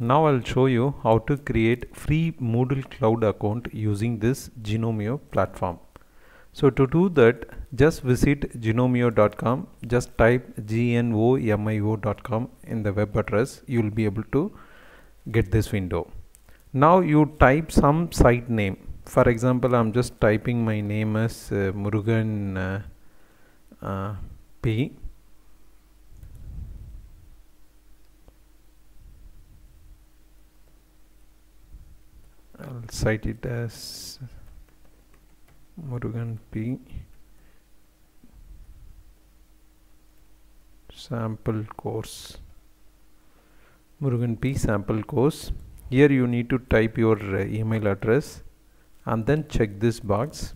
now I'll show you how to create free Moodle cloud account using this Genomeo platform so to do that just visit genomio.com. just type g-n-o-m-i-o.com in the web address you will be able to get this window now you type some site name for example I'm just typing my name as uh, Murugan uh, uh, P cite it as Murugan P sample course Murugan P sample course here you need to type your uh, email address and then check this box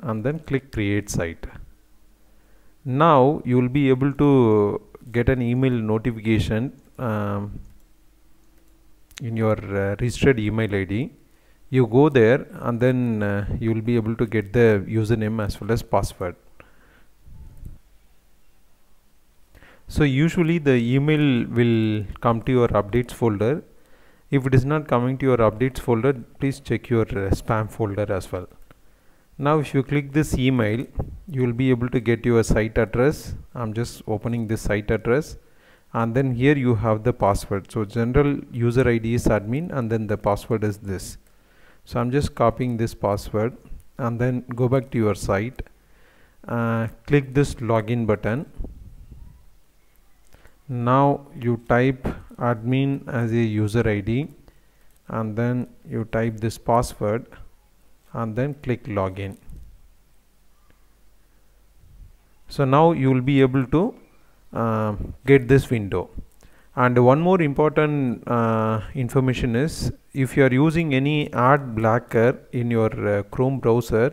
and then click create site now you will be able to get an email notification um, in your uh, registered email id you go there and then uh, you will be able to get the username as well as password so usually the email will come to your updates folder if it is not coming to your updates folder please check your uh, spam folder as well now if you click this email you will be able to get your site address I'm just opening this site address and then here you have the password so general user ID is admin and then the password is this so I'm just copying this password and then go back to your site uh, click this login button now you type admin as a user ID and then you type this password and then click login so now you will be able to uh, get this window and one more important uh, information is if you are using any ad blocker in your uh, chrome browser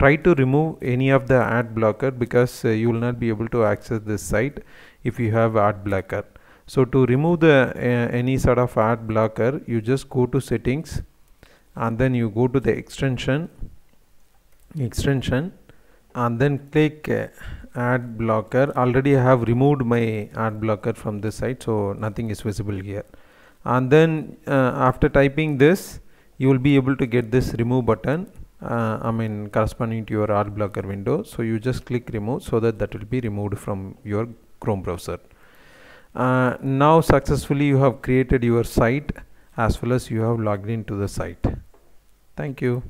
try to remove any of the ad blocker because uh, you will not be able to access this site if you have ad blocker so to remove the uh, any sort of ad blocker you just go to settings and then you go to the extension extension and then click uh, Add blocker already I have removed my ad blocker from this site so nothing is visible here and then uh, after typing this you will be able to get this remove button uh, I mean corresponding to your ad blocker window so you just click remove so that that will be removed from your Chrome browser uh, now successfully you have created your site as well as you have logged into the site thank you